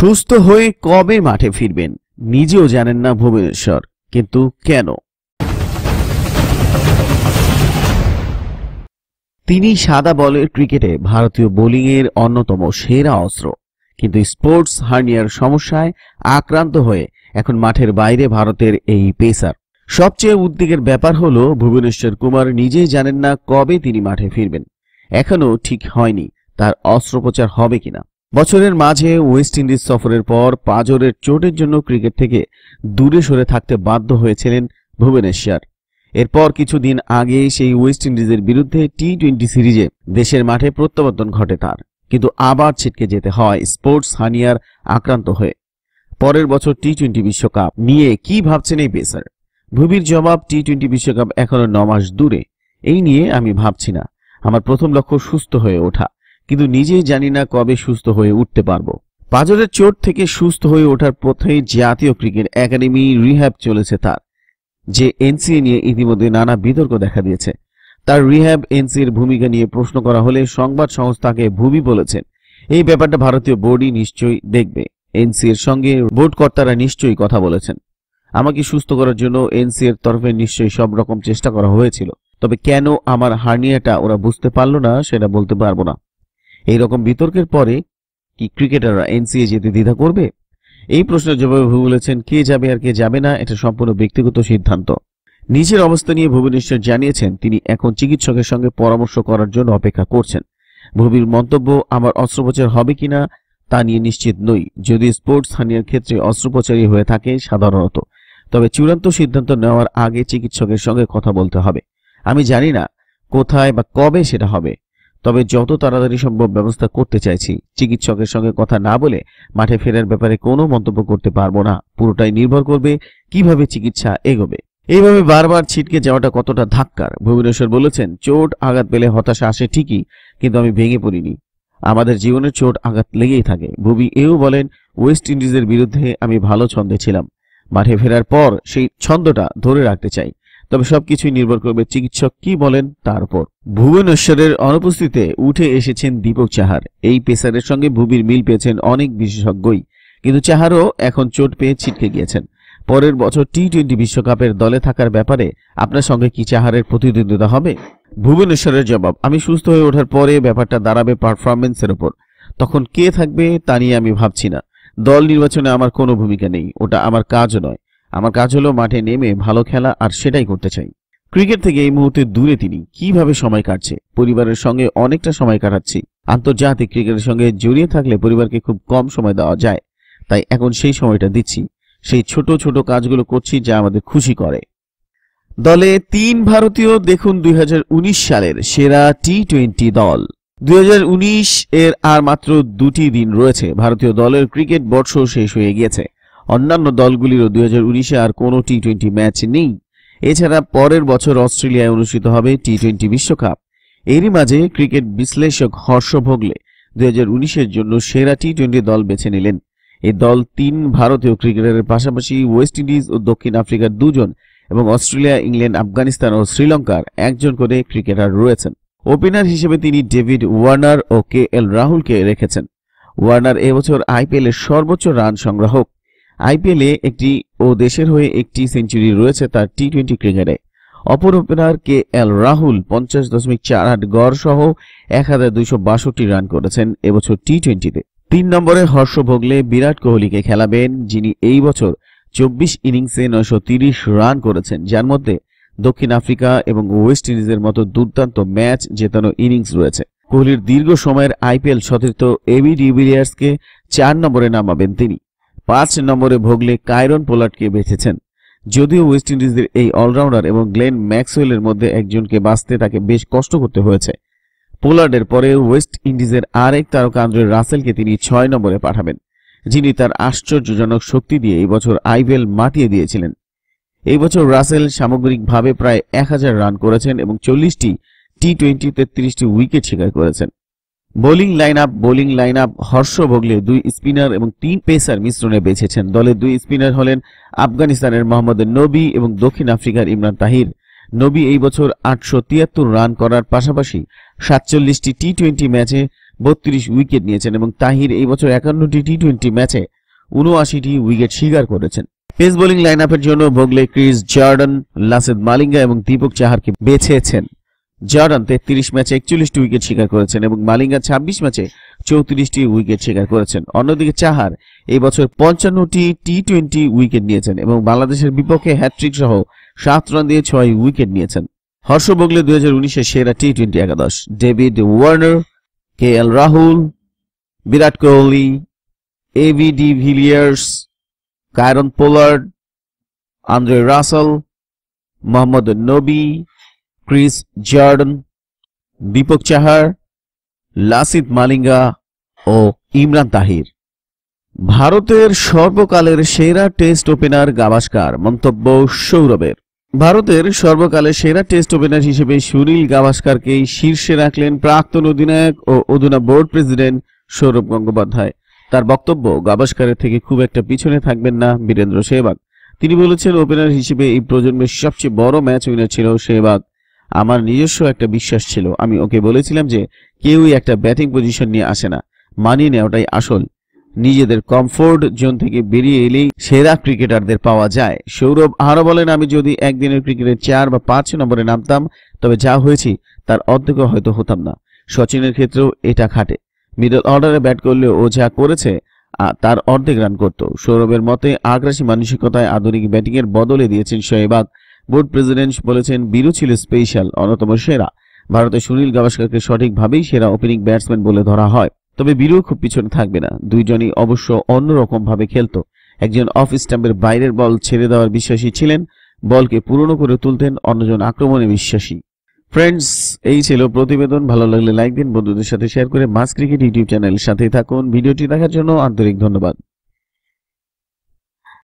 সুস্থ হয়ে কবে মাঠে ফিরবেন নিজেও জানেন না ভুবনেশ্বর কিন্তু কেন তিনি সাদা বলের ক্রিকেটে ভারতীয় বোলিংয়ের অন্যতম সেরা অস্ত্র কিন্তু স্পোর্টস হার্নিয়ার সমস্যায় আক্রান্ত হয়ে এখন মাঠের বাইরে ভারতের এই পেসার সবচেয়ে উদ্বেগের ব্যাপার হলো ভুবনেশ্বর কুমার নিজেই জানেন না কবে তিনি মাঠে ফিরবেন এখনও ঠিক হয়নি তার অস্ত্রোপচার হবে কিনা বছরের মাঝে ওয়েস্ট ইন্ডিজ সফরের পর পাঁজরের চোটের জন্য ক্রিকেট থেকে দূরে সরে থাকতে বাধ্য হয়েছিলেন ভুবনেশ্বর এরপর কিছুদিন আগে সেই ওয়েস্ট ইন্ডিজের বিরুদ্ধে টি টোয়েন্টি সিরিজে দেশের মাঠে প্রত্যাবর্তন ঘটে তার কিন্তু আবার ছিটকে যেতে হয় স্পোর্টস হানিয়ার আক্রান্ত হয়ে পরের বছর টি টোয়েন্টি বিশ্বকাপ নিয়ে কি ভাবছেন এই পেসার ভুবির জবাব টি টোয়েন্টি বিশ্বকাপ এখনো ন মাস দূরে এই নিয়ে আমি ভাবছি না আমার প্রথম লক্ষ্য সুস্থ হয়ে ওঠা কিন্তু নিজেই জানি না কবে সুস্থ হয়ে উঠতে পারবো পাঁচরের চোট থেকে সুস্থ হয়ে ওঠার পথে জাতীয় ক্রিকেট একাডেমি রিহ্যাব চলেছে তার যে এনসিএ নিয়ে ইতিমধ্যে নানা বিতর্ক দেখা দিয়েছে তার রিহ্যাব এনসির ভূমিকা নিয়ে প্রশ্ন করা হলে সংবাদ সংস্থাকে ভূমি বলেছেন এই ব্যাপারটা ভারতীয় বোর্ডই নিশ্চয়ই দেখবে এনসি এর সঙ্গে বোর্ড কর্তারা নিশ্চয়ই কথা বলেছেন আমাকে সুস্থ করার জন্য এনসি এর তরফে নিশ্চয়ই সব রকম চেষ্টা করা হয়েছিল তবে কেন আমার হার্নিয়াটা ওরা বুঝতে পারল না সেটা বলতে পারবো না এই রকম বিতর্কের পরে কি ক্রিকেটাররা এনসিএ যেতে দ্বিধা করবে এই প্রশ্নের জবাবে ভু বলেছেন কে যাবে আর কে যাবে না এটা সম্পূর্ণ ব্যক্তিগত সিদ্ধান্ত নিজের অবস্থা নিয়ে ভুবনেশ্বর জানিয়েছেন তিনি এখন চিকিৎসকের সঙ্গে পরামর্শ করার জন্য অপেক্ষা করছেন ভুবির মন্তব্য আমার অস্ত্রোপচার হবে কিনা তা নিয়ে নিশ্চিত নই যদি স্পোর্টস স্থানীয় ক্ষেত্রে অস্ত্রোপচারী হয়ে থাকে সাধারণত তবে চূড়ান্ত সিদ্ধান্ত নেওয়ার আগে চিকিৎসকের সঙ্গে কথা বলতে হবে আমি জানি না কোথায় বা কবে সেটা হবে তবে যত তাড়াতাড়ি সম্ভব ব্যবস্থা করতে চাইছি চিকিৎসকের সঙ্গে কথা না বলে মাঠে ফেরার ব্যাপারে কোনো মন্তব্য করতে পারবো না পুরোটাই নির্ভর করবে কিভাবে চিকিৎসা এগোবে এইভাবে বারবার ছিটকে যাওয়াটা কতটা ধাক্কার ভুবনেশ্বর বলেছেন চোট আঘাত পেলে হতাশা আসে ঠিকই কিন্তু আমি ভেঙে পড়িনি আমাদের জীবনে চোট আঘাত লেগেই থাকে ভুবি এও বলেন ওয়েস্ট ইন্ডিজের বিরুদ্ধে আমি ভালো ছন্দে ছিলাম মাঠে ফেরার পর সেই ছন্দটা ধরে রাখতে চাই তবে সবকিছুই নির্ভর করবে চিকিৎসক কি বলেন তারপর ভুবনেশ্বরের অনুপস্থিতিতে উঠে এসেছেন দীপক চাহার এই পেসারের সঙ্গে ভুবির মিল পেয়েছেন অনেক বিশেষজ্ঞই কিন্তু চাহারও এখন চোট পেয়ে ছিটকে গিয়েছেন পরের বছর টি টোয়েন্টি বিশ্বকাপের দলে থাকার ব্যাপারে আপনার সঙ্গে কি চাহারের প্রতিদ্বন্দ্বিতা হবে ভুবনেশ্বরের জবাব আমি সুস্থ হয়ে ওঠার পরে ব্যাপারটা দাঁড়াবে পারফরমেন্সের ওপর তখন কে থাকবে তা নিয়ে আমি ভাবছি না দল নির্বাচনে আমার কোনো ভূমিকা নেই ওটা আমার কাজ নয় আমার কাজ হলো মাঠে নেমে ভালো খেলা আর সেটাই করতে চাই ক্রিকেট থেকে এই মুহূর্তে দূরে তিনি কিভাবে সময় কাটছে পরিবারের সঙ্গে অনেকটা সময় কাটাচ্ছি আন্তর্জাতিক ক্রিকেটের সঙ্গে জড়িয়ে থাকলে পরিবারকে খুব কম সময় দেওয়া যায় তাই এখন সেই সময়টা দিচ্ছি সেই ছোট ছোট কাজগুলো করছি যা আমাদের খুশি করে দলে তিন ভারতীয় দেখুন দুই সালের সেরা টি টোয়েন্টি দল দুই এর আর মাত্র দুটি দিন রয়েছে ভারতীয় দলের ক্রিকেট বর্ষ শেষ হয়ে গিয়েছে অন্যান্য দলগুলিরও দুই হাজার উনিশে আর কোনো টি টোয়েন্টি ম্যাচ নেই এছাড়া পরের বছর অস্ট্রেলিয়ায় অনুষ্ঠিত হবে টি টোয়েন্টি বিশ্বকাপ এরই মাঝে ক্রিকেট বিশ্লেষক হর্ষ ভোগলে দুই হাজার উনিশের জন্য সেরা টি টোয়েন্টি দল বেছে নিলেন এই দল তিন ভারতীয় ক্রিকেটারের পাশাপাশি ওয়েস্ট ইন্ডিজ ও দক্ষিণ আফ্রিকার দুজন এবং অস্ট্রেলিয়া ইংল্যান্ড আফগানিস্তান ও শ্রীলঙ্কার একজন করে ক্রিকেটার রয়েছেন ওপেনার হিসেবে তিনি ডেভিড ওয়ার্নার ও কে এল রাহুলকে রেখেছেন ওয়ার্নার এবছর আইপিএলের সর্বোচ্চ রান সংগ্রাহক আইপিএলে একটি ও দেশের হয়ে একটি সেঞ্চুরি রয়েছে তার টি টোয়েন্টি ক্রিকেটে অপর ওপেনার কে এল রাহুল পঞ্চাশ দশমিক চার আট গড় সহ এক হাজার দুইশো বাষট্টি রান করেছেন এবছর টি টোয়েন্টিতে তিন নম্বরে হর্ষ ভোগলে বিরাট কোহলিকে খেলাবেন যিনি এই বছর চব্বিশ ইনিংসে নয়শো তিরিশ রান করেছেন যার মধ্যে দক্ষিণ আফ্রিকা এবং ওয়েস্ট ইন্ডিজের মতো দুর্দান্ত ম্যাচ জেতানো ইনিংস রয়েছে কোহলির দীর্ঘ সময়ের আইপিএল সতীর্থ এবি ডিভিলিয়ার্সকে চার নম্বরে নামাবেন তিনি পাঁচ নম্বরে ভোগলে কায়রন পোলার্ডকে বেছেছেন যদিও ওয়েস্ট ইন্ডিজের এই অলরাউন্ডার এবং গ্লেন ম্যাক্সওয়েলের মধ্যে একজনকে বাঁচতে তাকে বেশ কষ্ট করতে হয়েছে পোলার্ডের পরে ওয়েস্ট ইন্ডিজের আরেক তারকা আন্দ্রে রাসেলকে তিনি ছয় নম্বরে পাঠাবেন যিনি তার আশ্চর্যজনক শক্তি দিয়ে এই বছর আইপিএল মাতিয়ে দিয়েছিলেন এই বছর রাসেল সামগ্রিকভাবে প্রায় এক রান করেছেন এবং চল্লিশটি টি টোয়েন্টি তেত্রিশটি উইকেট শিকার করেছেন bowling line up bowling line up Harsha Bhogle দুই স্পিনার এবং তিন পেসার মিশ্রণে বেছেছেন দলের দুই স্পিনার হলেন আফগানিস্তানের মোহাম্মদ নবী এবং দক্ষিণ আফ্রিকার ইমরান তাহির নবী এই বছর আটশো তিয়াত্তর রান করার পাশাপাশি সাতচল্লিশটি টি টোয়েন্টি ম্যাচে বত্রিশ উইকেট নিয়েছেন এবং তাহির এই বছর একান্নটি টি টোয়েন্টি ম্যাচে উনআশিটি উইকেট শিকার করেছেন পেস বোলিং লাইন আপের জন্য ভোগলে ক্রিস জর্ডন লাসেদ মালিঙ্গা এবং দীপক চাহারকে বেছেছেন জর্ডান তেত্রিশ ম্যাচে একচল্লিশটি উইকেট শিকার করেছেন এবং মালিঙ্গা ছাব্বিশ ম্যাচে চৌত্রিশটি উইকেট শিকার করেছেন অন্যদিকে চাহার এই বছর পঞ্চান্নটি টি টোয়েন্টি উইকেট নিয়েছেন এবং বাংলাদেশের বিপক্ষে হ্যাট্রিক সহ সাত রান দিয়ে ছয় উইকেট নিয়েছেন হর্ষ বগলে দুই হাজার উনিশের সেরা টি টোয়েন্টি একাদশ David Warner K L Rahul Virat Kohli AB de Villiers Kieron Pollard Andre Russell Mohammad Nabi Chris Jordan Deepak Chahar Lasith Malinga ও ইমরান তাহির ভারতের সর্বকালের সেরা টেস্ট ওপেনার গাভাস্কার মন্তব্য সৌরভের ভারতের সর্বকালের সেরা টেস্ট ওপেনার হিসেবে সুনীল গাভাস্কারকেই শীর্ষে রাখলেন প্রাক্তন অধিনায়ক ও অধুনা বোর্ড প্রেসিডেন্ট সৌরভ গঙ্গোপাধ্যায় তার বক্তব্য গাভাস্কারের থেকে খুব একটা পিছনে থাকবেন না বীরেন্দ্র সেহবাগ তিনি বলেছেন ওপেনার হিসেবে এই প্রজন্মের সবচেয়ে বড় ম্যাচ উইনার ছিল সেবাগ আমার নিজস্ব একটা বিশ্বাস ছিল আমি ওকে বলেছিলাম যে কেউই একটা ব্যাটিং পজিশন নিয়ে আসে না মানিয়ে নেওয়াটাই আসল নিজেদের কমফোর্ট জোন থেকে বেরিয়ে এলেই সেরা ক্রিকেটারদের পাওয়া যায় সৌরভ আরও বলেন আমি যদি একদিনের ক্রিকেটে চার বা পাঁচ নম্বরে নামতাম তবে যা হয়েছি তার অর্ধেক হয়তো হতাম না সচিনের ক্ষেত্রেও এটা খাটে মিডল অর্ডারে ব্যাট করলে ও যা করেছে তার অর্ধেক রান করত সৌরভের মতে আগ্রাসী মানসিকতায় আধুনিক ব্যাটিংয়ের বদলে দিয়েছেন শোয়েবাগ বোর্ড প্রেসিডেন্ট বলেছেন বীরু ছিল স্পেশাল অন্যতম সেরা ভারতের সুনীল গাভাস্করকে সঠিকভাবেই সেরা ওপেনিং ব্যাটসম্যান বলে ধরা হয় তবে বীরু খুব পিছনে থাকবে না দুইজনই অবশ্য অন্যরকমভাবে খেলত একজন অফ স্টাম্পের বাইরের বল ছেড়ে দেওয়ার বিশ্বাসী ছিলেন বলকে পুরনো করে তুলতেন অন্যজন আক্রমণে বিশ্বাসী ফ্রেন্ডস এই ছিল প্রতিবেদন ভালো লাগলে লাইক দিন বন্ধুদের সাথে শেয়ার করে মাস ক্রিকেট ইউটিউব চ্যানেলের সাথেই থাকুন ভিডিওটি দেখার জন্য আন্তরিক ধন্যবাদ